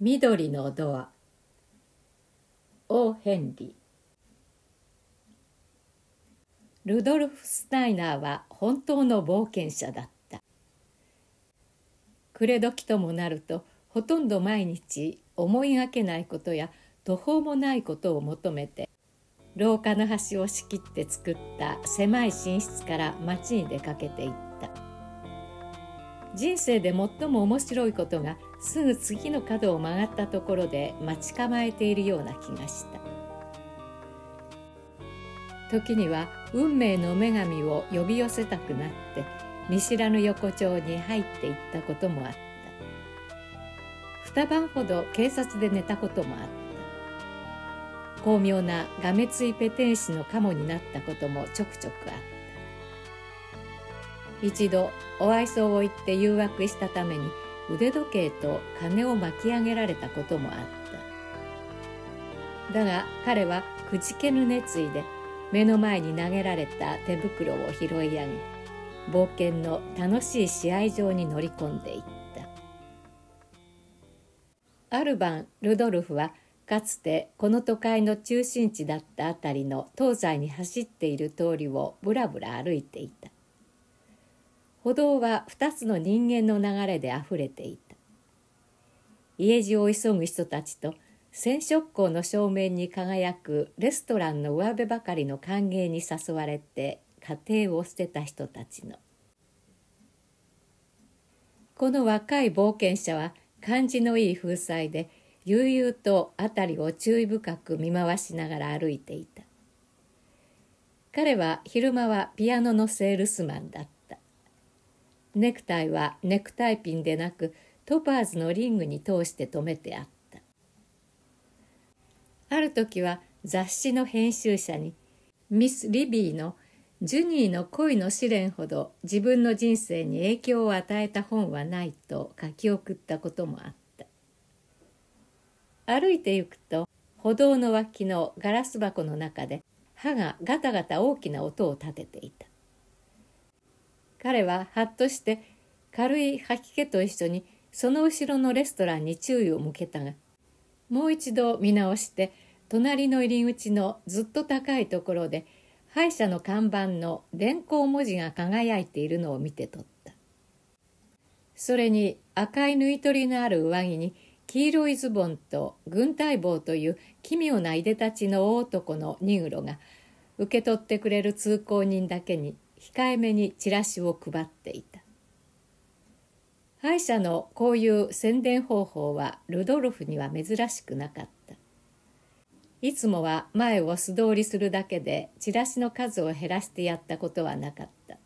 緑のドアオー・ヘンリールドルフ・スタイナーは本当の冒険者だった暮れ時ともなるとほとんど毎日思いがけないことや途方もないことを求めて廊下の端を仕切って作った狭い寝室から街に出かけていた人生で最も面白いことがすぐ次の角を曲がったところで待ち構えているような気がした時には運命の女神を呼び寄せたくなって見知らぬ横丁に入っていったこともあった二晩ほど警察で寝たこともあった巧妙ながめついペテン師のカモになったこともちょくちょくあった一度お愛想を言って誘惑したために腕時計と金を巻き上げられたこともあっただが彼はくじけぬ熱意で目の前に投げられた手袋を拾い上げ冒険の楽しい試合場に乗り込んでいったある晩ルドルフはかつてこの都会の中心地だった辺りの東西に走っている通りをぶらぶら歩いていた歩道は2つの人間の流れであふれていた家路を急ぐ人たちと染色工の正面に輝くレストランの上辺ばかりの歓迎に誘われて家庭を捨てた人たちのこの若い冒険者は感じのいい風采で悠々と辺りを注意深く見回しながら歩いていた彼は昼間はピアノのセールスマンだったネクタイはネクタイピンでなくトパーズのリングに通して留めてあったある時は雑誌の編集者にミス・リビーの「ジュニーの恋の試練ほど自分の人生に影響を与えた本はない」と書き送ったこともあった歩いて行くと歩道の脇のガラス箱の中で歯がガタガタ大きな音を立てていた彼ははっとして軽い吐き気と一緒にその後ろのレストランに注意を向けたがもう一度見直して隣の入り口のずっと高いところで歯医者の看板の電光文字が輝いているのを見て取ったそれに赤い縫い取りのある上着に黄色いズボンと軍隊帽という奇妙ないでたちの大男のニグロが受け取ってくれる通行人だけに控えめにチラシを配っていた歯医者のこういう宣伝方法はルドルフには珍しくなかったいつもは前を素通りするだけでチラシの数を減らしてやったことはなかった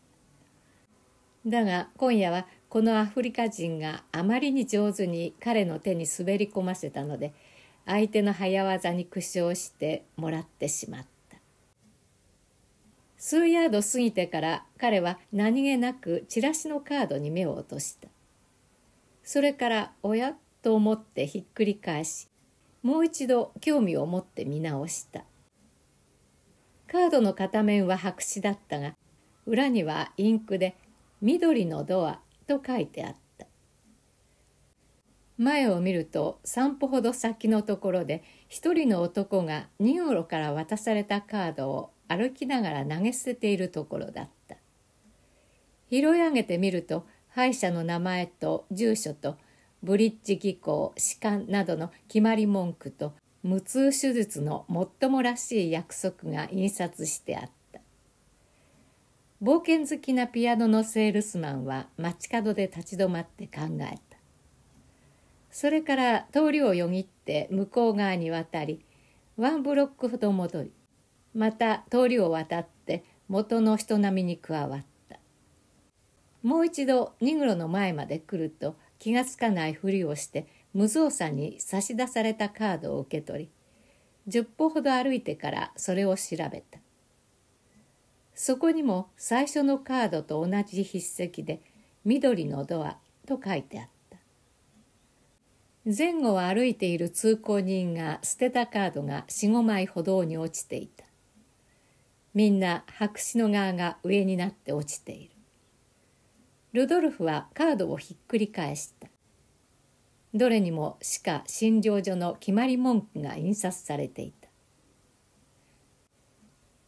だが今夜はこのアフリカ人があまりに上手に彼の手に滑り込ませたので相手の早業に苦笑してもらってしまった数ヤード過ぎてから彼は何気なくチラシのカードに目を落としたそれからおやと思ってひっくり返しもう一度興味を持って見直したカードの片面は白紙だったが裏にはインクで「緑のドア」と書いてあった前を見ると散歩ほど先のところで一人の男がニューロから渡されたカードを歩きながら投げ捨てているところだった拾い上げてみると歯医者の名前と住所とブリッジ機構歯間などの決まり文句と無痛手術の最もらしい約束が印刷してあった冒険好きなピアノのセールスマンは街角で立ち止まって考えたそれから通りをよぎって向こう側に渡りワンブロックほど戻りまた通りを渡って元の人並みに加わったもう一度ニグロの前まで来ると気がつかないふりをして無造作に差し出されたカードを受け取り10歩ほど歩いてからそれを調べたそこにも最初のカードと同じ筆跡で「緑のドア」と書いてあった前後を歩いている通行人が捨てたカードが45枚歩道に落ちていたみんな白紙の側が上になって落ちているルドルフはカードをひっくり返したどれにも歯科診療所の決まり文句が印刷されていた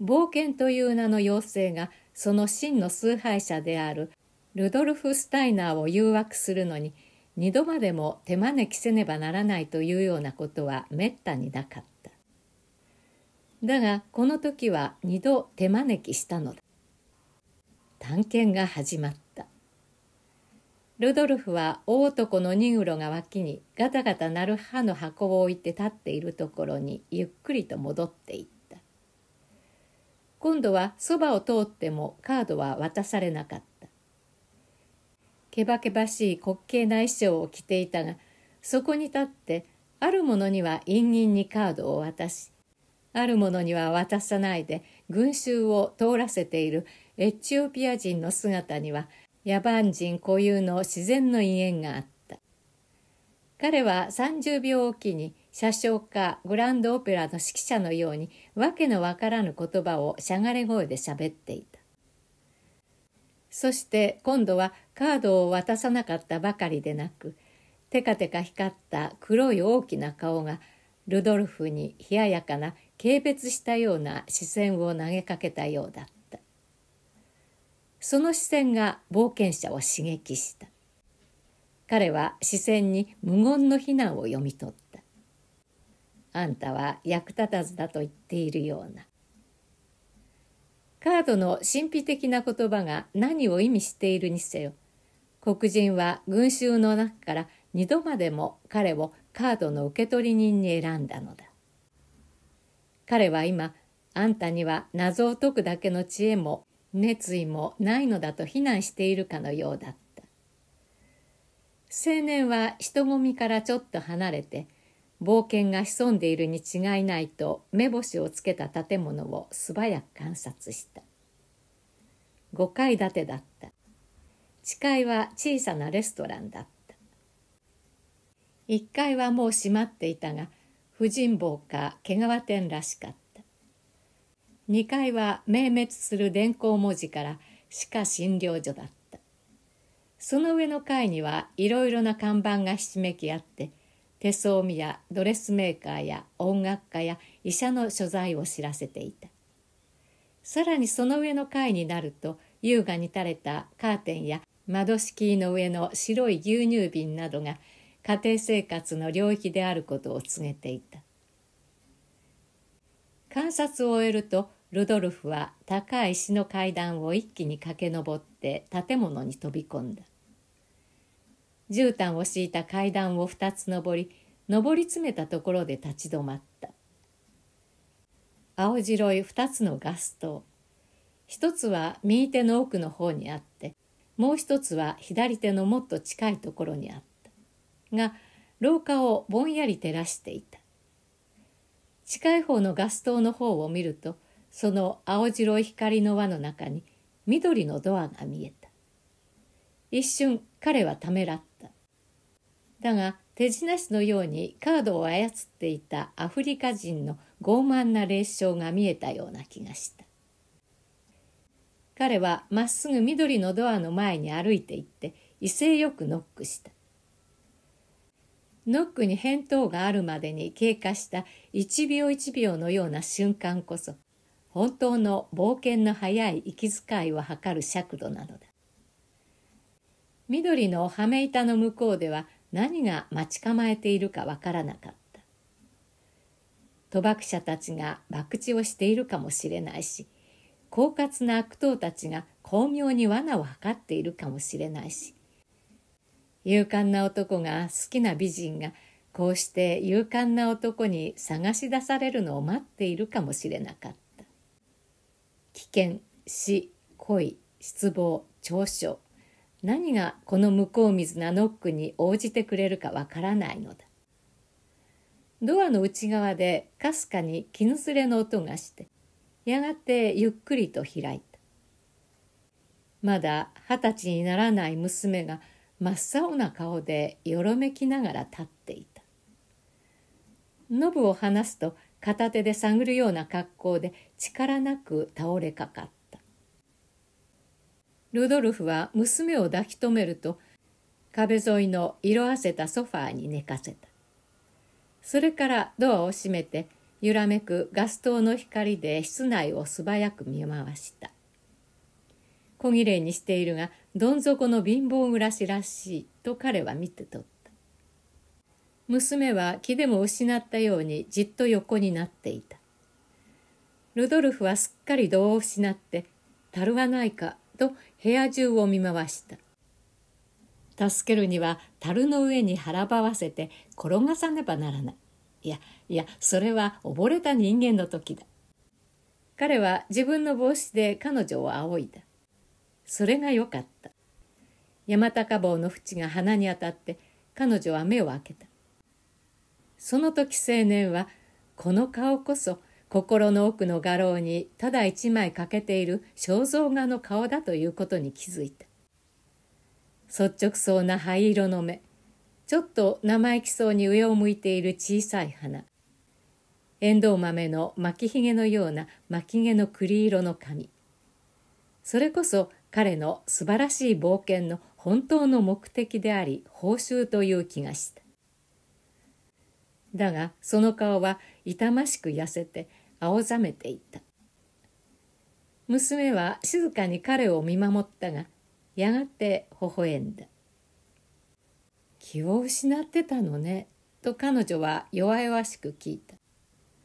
冒険という名の妖精がその真の崇拝者であるルドルフ・スタイナーを誘惑するのに二度までも手招きせねばならないというようなことはめったになかった。だがこの時は二度手招きしたのだ探検が始まったルドルフは大男のニグロが脇にガタガタ鳴る歯の箱を置いて立っているところにゆっくりと戻っていった今度はそばを通ってもカードは渡されなかったけばけばしい滑稽な衣装を着ていたがそこに立ってある者には陰銀にカードを渡しあるものには渡さないで群衆を通らせているエチオピア人の姿には野蛮人固有の自然の威厳があった彼は30秒おきに車掌かグランドオペラの指揮者のように訳のわからぬ言葉をしゃがれ声で喋っていたそして今度はカードを渡さなかったばかりでなくテカテカ光った黒い大きな顔がルドルフに冷ややかな軽蔑したような視線を投げかけたようだったその視線が冒険者を刺激した彼は視線に無言の非難を読み取ったあんたは役立たずだと言っているようなカードの神秘的な言葉が何を意味しているにせよ黒人は群衆の中から二度までも彼をカードの受取人に選んだのだ彼は今あんたには謎を解くだけの知恵も熱意もないのだと非難しているかのようだった青年は人混みからちょっと離れて冒険が潜んでいるに違いないと目星をつけた建物を素早く観察した5階建てだった地階は小さなレストランだった1階はもう閉まっていたが婦人坊か毛皮店らしかった2階は明滅する電光文字から歯科診療所だったその上の階にはいろいろな看板がひしめき合って手相見やドレスメーカーや音楽家や医者の所在を知らせていたさらにその上の階になると優雅に垂れたカーテンや窓敷の上の白い牛乳瓶などが家庭生活の領域であることを告げていた観察を終えるとルドルフは高い石の階段を一気に駆け上って建物に飛び込んだ絨毯を敷いた階段を2つ上り上り詰めたところで立ち止まった青白い2つのガス灯1つは右手の奥の方にあってもう1つは左手のもっと近いところにあったが廊下をぼんやり照らしていた近い方のガス灯の方を見るとその青白い光の輪の中に緑のドアが見えた一瞬彼はためらっただが手品師のようにカードを操っていたアフリカ人の傲慢な霊障が見えたような気がした彼はまっすぐ緑のドアの前に歩いて行って威勢よくノックしたノックに返答があるまでに経過した1秒1秒のような瞬間こそ本当の冒険の早い息遣いを図る尺度なのだ緑の羽目板の向こうでは何が待ち構えているかわからなかった賭博者たちが博打をしているかもしれないし狡猾な悪党たちが巧妙に罠を図っているかもしれないし勇敢な男が好きな美人がこうして勇敢な男に探し出されるのを待っているかもしれなかった危険死恋失望長所何がこの向こう水なノックに応じてくれるかわからないのだドアの内側でかすかに絹すれの音がしてやがてゆっくりと開いたまだ二十歳にならない娘が真っ青な顔でよろめきながら立っていたノブを離すと片手で探るような格好で力なく倒れかかったルドルフは娘を抱き留めると壁沿いの色あせたソファーに寝かせたそれからドアを閉めて揺らめくガス灯の光で室内を素早く見回した小綺麗にしているがどん底の貧乏暮らしらしいと彼は見て取った娘は気でも失ったようにじっと横になっていたルドルフはすっかり度を失ってたるはないかと部屋中を見回した助けるには樽の上に腹ばわせて転がさねばならないいやいやそれは溺れた人間の時だ彼は自分の帽子で彼女を仰いだそれが良かった山高帽の縁が鼻に当たって彼女は目を開けたその時青年はこの顔こそ心の奥の画廊にただ一枚欠けている肖像画の顔だということに気づいた率直そうな灰色の目ちょっと生意気そうに上を向いている小さい花エンドウ豆の巻きひげのような巻き毛の栗色の髪それこそ彼の素晴らしい冒険の本当の目的であり報酬という気がしただがその顔は痛ましく痩せて青ざめていた娘は静かに彼を見守ったがやがて微笑んだ「気を失ってたのね」と彼女は弱々しく聞いた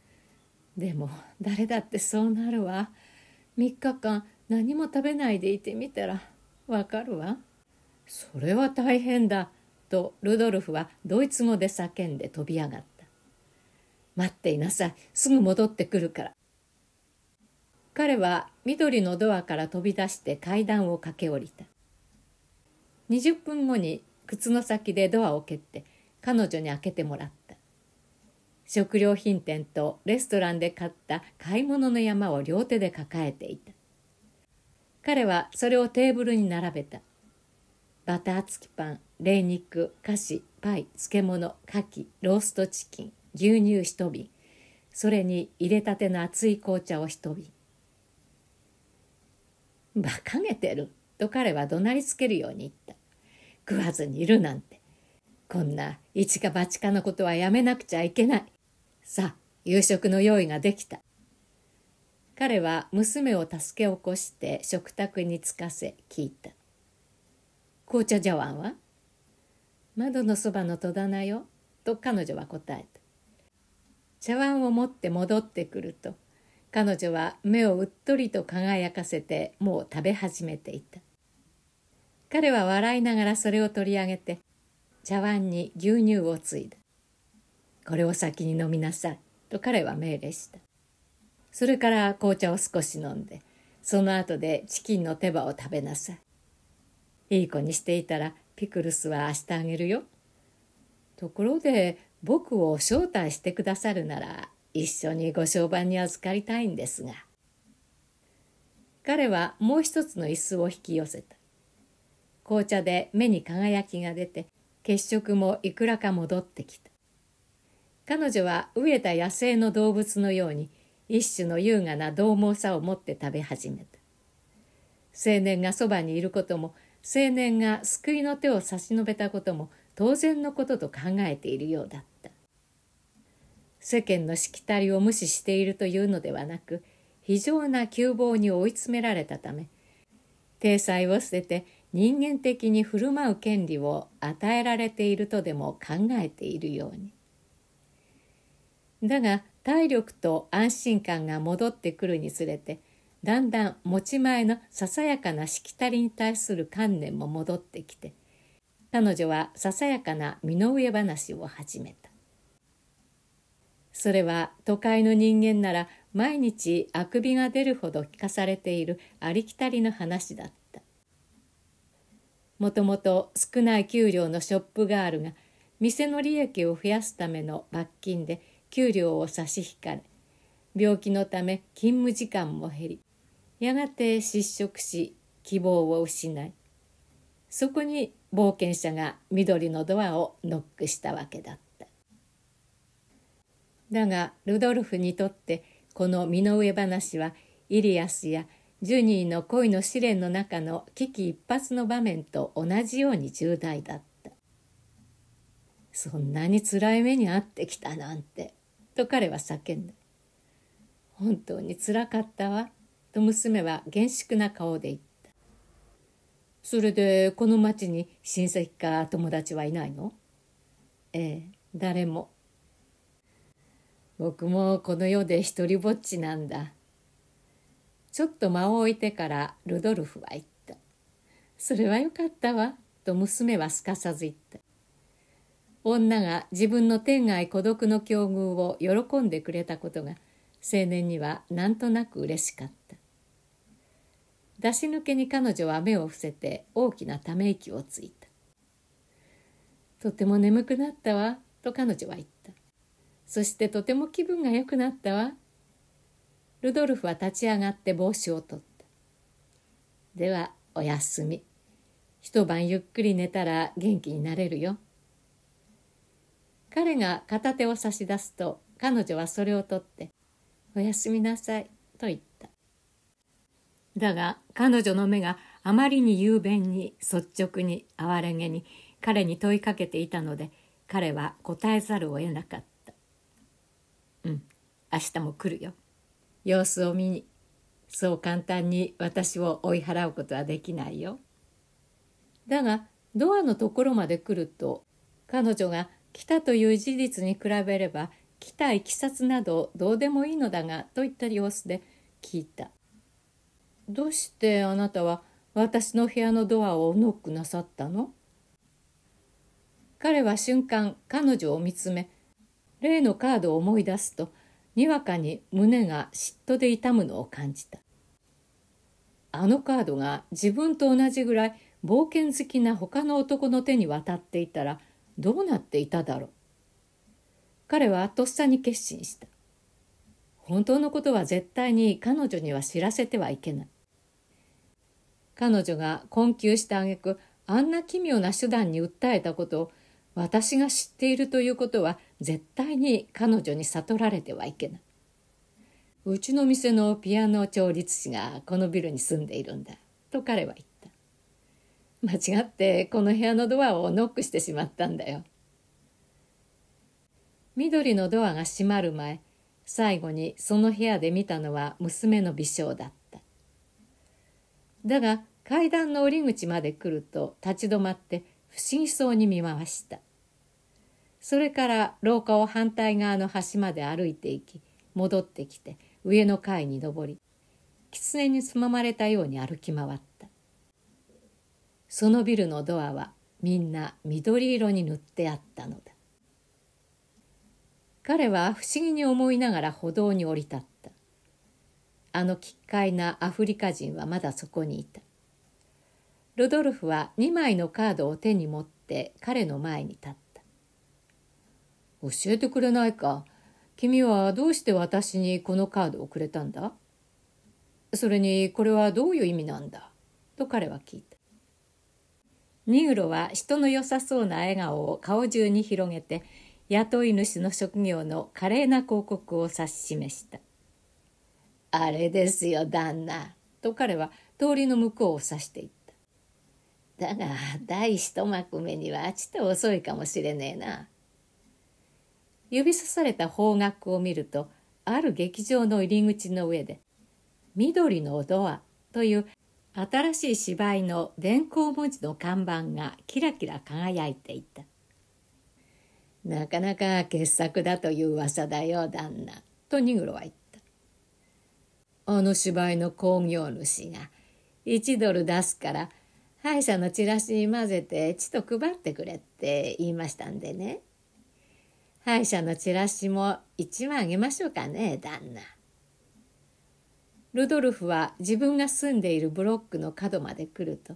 「でも誰だってそうなるわ3日間何も食べないでいてみたらわかるわ。それは大変だ。とルドルフはドイツ語で叫んで飛び上がった。待っていなさい。すぐ戻ってくるから。彼は緑のドアから飛び出して階段を駆け下りた。20分後に靴の先でドアを蹴って彼女に開けてもらった。食料品店とレストランで買った買い物の山を両手で抱えていた。彼はそれをテーブルに並べた。バター付きパン、冷肉、菓子、パイ、漬物、牡蠣、ローストチキン、牛乳一瓶、それに入れたての熱い紅茶を一瓶。馬鹿げてると彼は怒鳴りつけるように言った。食わずにいるなんて。こんな一か八かのことはやめなくちゃいけない。さあ、夕食の用意ができた。彼は娘を助け起こして食卓に着かせ聞いた。紅茶茶碗は窓のそばの戸棚よ。と彼女は答えた。茶碗を持って戻ってくると彼女は目をうっとりと輝かせてもう食べ始めていた。彼は笑いながらそれを取り上げて茶碗に牛乳をついだ。これを先に飲みなさいと彼は命令した。それから紅茶を少し飲んで、その後でチキンの手羽を食べなさい。いい子にしていたらピクルスは明日あげるよ。ところで僕を招待してくださるなら一緒にご商売に預かりたいんですが。彼はもう一つの椅子を引き寄せた。紅茶で目に輝きが出て血色もいくらか戻ってきた。彼女は飢えた野生の動物のように一種の優雅な獰猛さを持って食べ始めた青年がそばにいることも青年が救いの手を差し伸べたことも当然のことと考えているようだった世間のしきたりを無視しているというのではなく非常な窮乏に追い詰められたため体裁を捨てて人間的に振る舞う権利を与えられているとでも考えているようにだが体力と安心感が戻ってくるにつれてだんだん持ち前のささやかなしきたりに対する観念も戻ってきて彼女はささやかな身の上話を始めたそれは都会の人間なら毎日あくびが出るほど聞かされているありきたりの話だったもともと少ない給料のショップガールが店の利益を増やすための罰金で給料を差し引かれ病気のため勤務時間も減りやがて失職し希望を失いそこに冒険者が緑のドアをノックしたわけだっただがルドルフにとってこの身の上話はイリアスやジュニーの恋の試練の中の危機一髪の場面と同じように重大だったそんなに辛い目に遭ってきたなんてと彼は叫んだ。本当につらかったわ、と娘は厳粛な顔で言った。それで、この町に親戚か友達はいないのええ、誰も。僕もこの世で一りぼっちなんだ。ちょっと間を置いてからルドルフは言った。それはよかったわ、と娘はすかさず言った。女が自分の天涯孤独の境遇を喜んでくれたことが青年にはなんとなく嬉しかった出し抜けに彼女は目を伏せて大きなため息をついた「とても眠くなったわ」と彼女は言った「そしてとても気分が良くなったわ」ルドルフは立ち上がって帽子を取った「ではおやすみ」一晩ゆっくり寝たら元気になれるよ。彼が片手を差し出すと彼女はそれを取って「おやすみなさい」と言っただが彼女の目があまりに雄弁に率直に哀れげに彼に問いかけていたので彼は答えざるを得なかった「うん明日も来るよ様子を見にそう簡単に私を追い払うことはできないよ」だがドアのところまで来ると彼女が来たという事実に比べれば来たいきさつなどどうでもいいのだがと言った様子で聞いたどうしてあなたは私の部屋のドアをノックなさったの彼は瞬間彼女を見つめ例のカードを思い出すとにわかに胸が嫉妬で痛むのを感じたあのカードが自分と同じぐらい冒険好きな他の男の手に渡っていたらどうなっていただろう彼はとっさに決心した本当のことは絶対に彼女には知らせてはいけない彼女が困窮したげくあんな奇妙な手段に訴えたことを私が知っているということは絶対に彼女に悟られてはいけないうちの店のピアノ調律師がこのビルに住んでいるんだと彼は言った 間違ってこの部屋のドアをノックしてしまったんだよ。緑のドアが閉まる前、最後にその部屋で見たのは娘の微笑だった。だが階段の降り口まで来ると立ち止まって不思議そうに見回した。それから廊下を反対側の端まで歩いていき、戻ってきて上の階に上り、狐につままれたように歩き回った。そのビルのドアはみんな緑色に塗ってあったのだ彼は不思議に思いながら歩道に降り立ったあの奇怪なアフリカ人はまだそこにいたロドルフは2枚のカードを手に持って彼の前に立った「教えてくれないか君はどうして私にこのカードをくれたんだそれにこれはどういう意味なんだ?」と彼は聞いたニグロは人の良さそうな笑顔を顔中に広げて雇い主の職業の華麗な広告を指し示した「あれですよ旦那」と彼は通りの向こうを指していった「だが第一幕目にはちと遅いかもしれねえな」指さされた方角を見るとある劇場の入り口の上で「緑のドア」という新しい芝居の電光文字の看板がキラキラ輝いていたなかなか傑作だという噂だよ旦那とニグロは言ったあの芝居の興行主が1ドル出すから歯医者のチラシに混ぜてちと配ってくれって言いましたんでね歯医者のチラシも1枚あげましょうかね旦那ルドルフは自分が住んでいるブロックの角まで来ると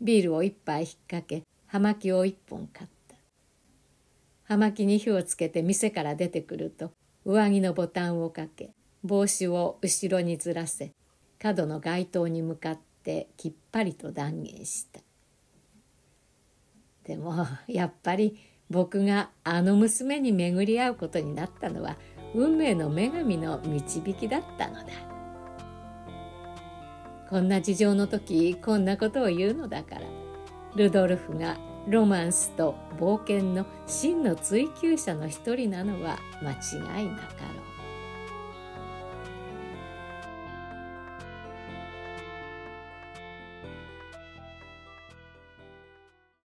ビールを一杯引っ掛け葉巻を一本買った葉巻に火をつけて店から出てくると上着のボタンをかけ帽子を後ろにずらせ角の街灯に向かってきっぱりと断言したでもやっぱり僕があの娘に巡り合うことになったのは運命の女神の導きだったのだ。こんな事情の時こんなことを言うのだからルドルフがロマンスと冒険の真の追求者の一人なのは間違いなかろう。